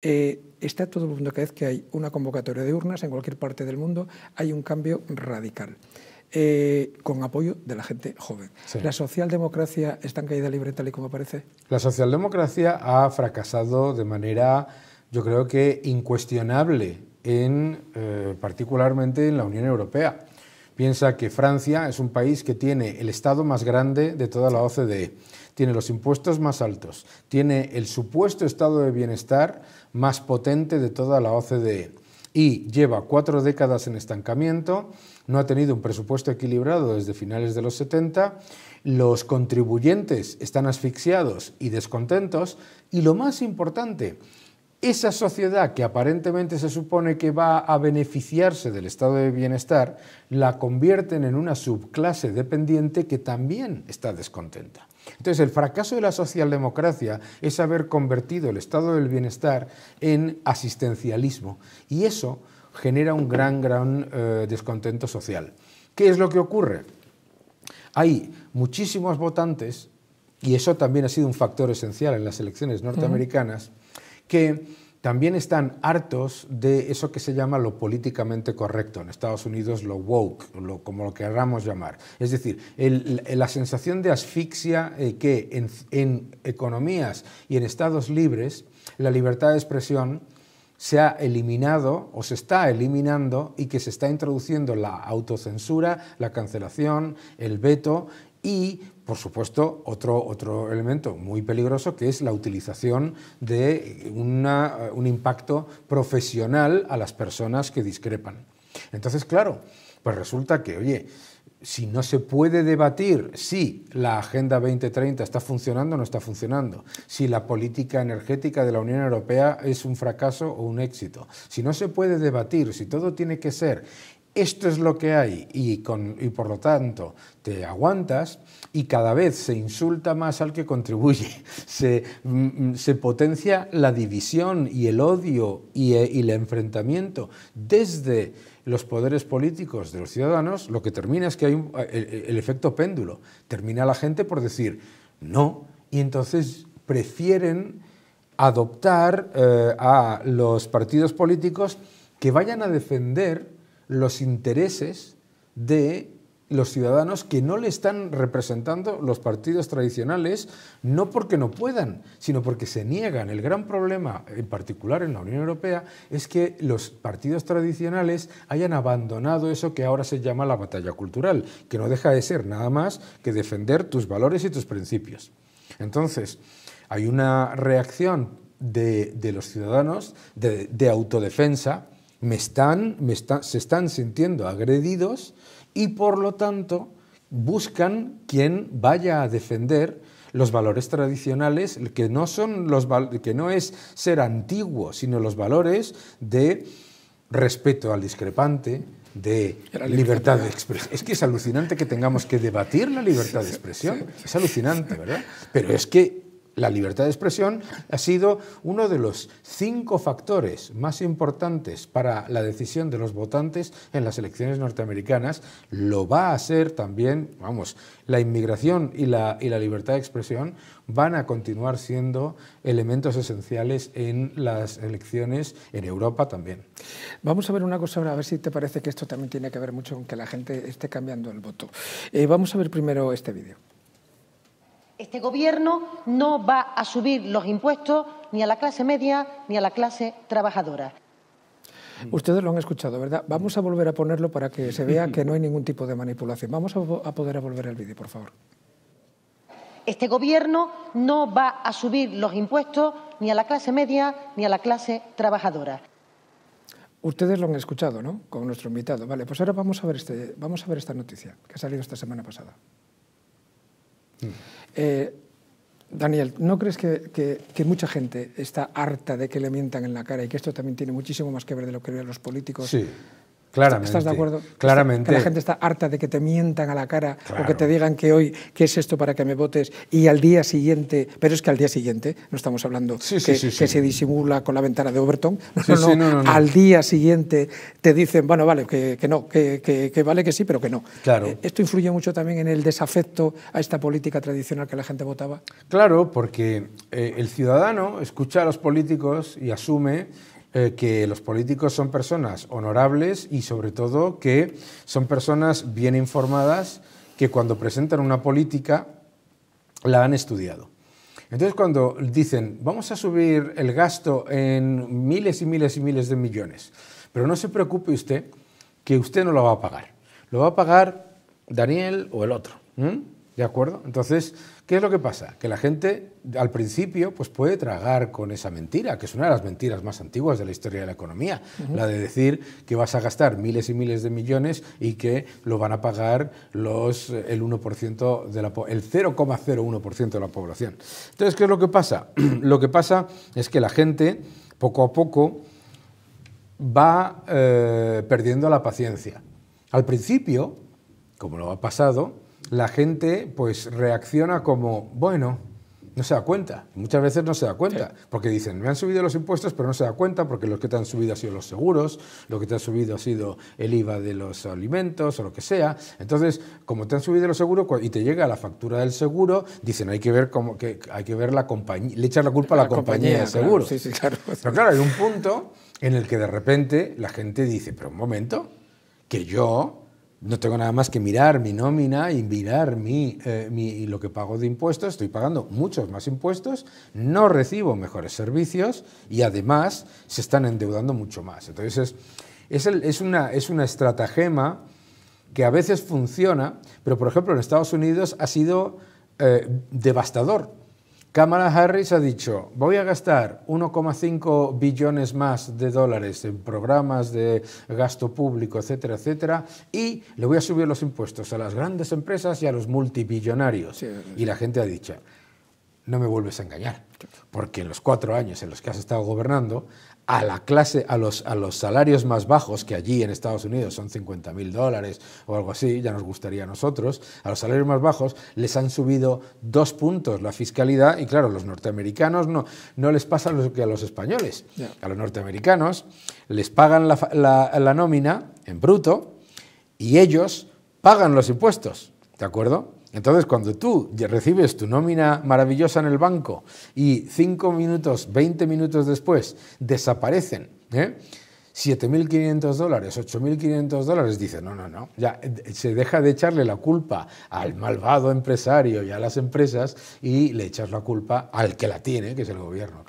Eh, está todo el mundo, cada vez que hay una convocatoria de urnas en cualquier parte del mundo, hay un cambio radical. Eh, con apoyo de la gente joven. ¿La socialdemocracia está en caída libre tal y como parece? La socialdemocracia ha fracasado de manera, yo creo que incuestionable, en, eh, particularmente en la Unión Europea. Piensa que Francia es un país que tiene el Estado más grande de toda la OCDE, tiene los impuestos más altos, tiene el supuesto estado de bienestar más potente de toda la OCDE y lleva cuatro décadas en estancamiento, no ha tenido un presupuesto equilibrado desde finales de los 70, los contribuyentes están asfixiados y descontentos y lo más importante, esa sociedad que aparentemente se supone que va a beneficiarse del estado de bienestar, la convierten en una subclase dependiente que también está descontenta. Entonces, el fracaso de la socialdemocracia es haber convertido el estado del bienestar en asistencialismo y eso genera un gran, gran eh, descontento social. ¿Qué es lo que ocurre? Hay muchísimos votantes, y eso también ha sido un factor esencial en las elecciones norteamericanas, que también están hartos de eso que se llama lo políticamente correcto, en Estados Unidos lo woke, lo, como lo queramos llamar. Es decir, la sensación de asfixia eh, que en, en, economías y en estados libres la libertad de expresión se ha eliminado o se está eliminando y que se está introduciendo la autocensura, la cancelación, el veto y por supuesto, otro, otro elemento muy peligroso que es la utilización de un impacto profesional a las personas que discrepan. Entonces, claro, pues resulta que, oye, si no se puede debatir si la Agenda 2030 está funcionando o no está funcionando, si la política energética de la Unión Europea es un fracaso o un éxito, si no se puede debatir, si todo tiene que ser esto es lo que hay y, por lo tanto te aguantas y cada vez se insulta más al que contribuye, mm, se, potencia la división y el odio eh, y, el enfrentamiento desde los poderes políticos de los ciudadanos, lo que termina es que hay eh, eh, el, efecto péndulo, termina la gente por decir no y entonces prefieren adoptar a los partidos políticos que vayan a defender los intereses de los ciudadanos que no le están representando los partidos tradicionales, no porque no puedan, sino porque se niegan. El gran problema, en particular en la Unión Europea, es que los partidos tradicionales hayan abandonado eso que ahora se llama la batalla cultural, que no deja de ser nada más que defender tus valores y tus principios. Entonces, hay una reacción de, los ciudadanos de, de autodefensa, me están, me se están sintiendo agredidos y por lo tanto buscan quien vaya a defender los valores tradicionales, que no, son los, que no es ser antiguo, sino los valores de respeto al discrepante, de libertad de expresión. Es que es alucinante que tengamos que debatir la libertad de expresión. Es alucinante, ¿verdad? Pero es que la libertad de expresión ha sido uno de los cinco factores más importantes para la decisión de los votantes en las elecciones norteamericanas. Lo va a ser también, vamos, la inmigración y la, y la libertad de expresión van a continuar siendo elementos esenciales en las elecciones en Europa también. Vamos a ver una cosa ahora, a ver si te parece que esto también tiene que ver mucho con que la gente esté cambiando el voto. Eh, vamos a ver primero este vídeo. Este Gobierno no va a subir los impuestos ni a la clase media ni a la clase trabajadora. Ustedes lo han escuchado, ¿verdad? Vamos a volver a ponerlo para que se vea que no hay ningún tipo de manipulación. Vamos a, poder volver al vídeo, por favor. Este Gobierno no va a subir los impuestos ni a la clase media ni a la clase trabajadora. Ustedes lo han escuchado, ¿no? Con nuestro invitado. Vale, pues ahora vamos a ver, este, esta noticia que ha salido esta semana pasada. Mm. Eh, Daniel, ¿no crees que, mucha gente está harta de que le mientan en la cara y que esto también tiene muchísimo más que ver de lo que ven los políticos? Sí. Claramente. ¿Estás de acuerdo? Este, claramente. Que la gente está harta de que te mientan a la cara o que te digan que hoy, ¿qué es esto para que me votes? Y al día siguiente, pero es que al día siguiente, no estamos hablando que, se disimula con la ventana de Overton, al día siguiente te dicen, bueno, vale, que, no, que, vale que sí, pero que no. Claro. Eh, ¿Esto influye mucho también en el desafecto a esta política tradicional que la gente votaba? Claro, porque eh, el ciudadano escucha a los políticos y asume eh, que los políticos son personas honorables y sobre todo que son personas bien informadas que cuando presentan una política la han estudiado. Entonces cuando dicen vamos a subir el gasto en miles y miles y miles de millones, pero no se preocupe usted que usted no lo va a pagar, lo va a pagar Daniel o el otro. ¿De acuerdo? Entonces, ¿qué es lo que pasa? Que la gente al principio pues puede tragar con esa mentira, que es una de las mentiras más antiguas de la historia de la economía, la de decir que vas a gastar miles y miles de millones y que lo van a pagar los, eh, el 1% de el 0,01% de la población. Entonces, ¿qué es lo que pasa? lo que pasa es que la gente poco a poco va eh, perdiendo la paciencia. Al principio, como lo ha pasado, la gente pues reacciona como, bueno, no se da cuenta. Muchas veces no se da cuenta, porque dicen, me han subido los impuestos, pero no se da cuenta porque lo que te han subido ha sido los seguros, lo que te ha subido ha sido el IVA de los alimentos o lo que sea. Entonces, como te han subido los seguros y te llega la factura del seguro, dicen, hay que ver cómo que hay que ver la compañía, le echar la culpa a la, compañía, de seguros. sí, sí, claro. Pero claro, hay un punto en el que de repente la gente dice, pero un momento, que yo no tengo nada más que mirar mi nómina y mirar mi, eh, lo que pago de impuestos. Estoy pagando muchos más impuestos, no recibo mejores servicios y además se están endeudando mucho más. Entonces es, es, una, es una estratagema que a veces funciona, pero por ejemplo en Estados Unidos ha sido eh, devastador Kamala Harris ha dicho, voy a gastar 1,5 billones más de dólares en programas de gasto público, etcétera, etcétera, y le voy a subir los impuestos a las grandes empresas y a los multibillonarios. Y la gente ha dicho, no me vuelves a engañar, porque en los cuatro años en los que has estado gobernando a la clase, a los, a los salarios más bajos, que allí en Estados Unidos son 50.000 mil dólares o algo así, ya nos gustaría a nosotros, a los salarios más bajos les han subido dos puntos la fiscalidad y claro, los norteamericanos no, no les pasa lo que a los españoles. A los norteamericanos les pagan la nómina en bruto y ellos pagan los impuestos, ¿de acuerdo? Entonces, cuando tú recibes tu nómina maravillosa en el banco y 5 minutos, 20 minutos después desaparecen, ¿eh? 7.500 dólares, 8.500 dólares, dices, no, no, no, ya eh, se deja de echarle la culpa al malvado empresario y a las empresas y le echas la culpa al que la tiene, que es el gobierno. Claro.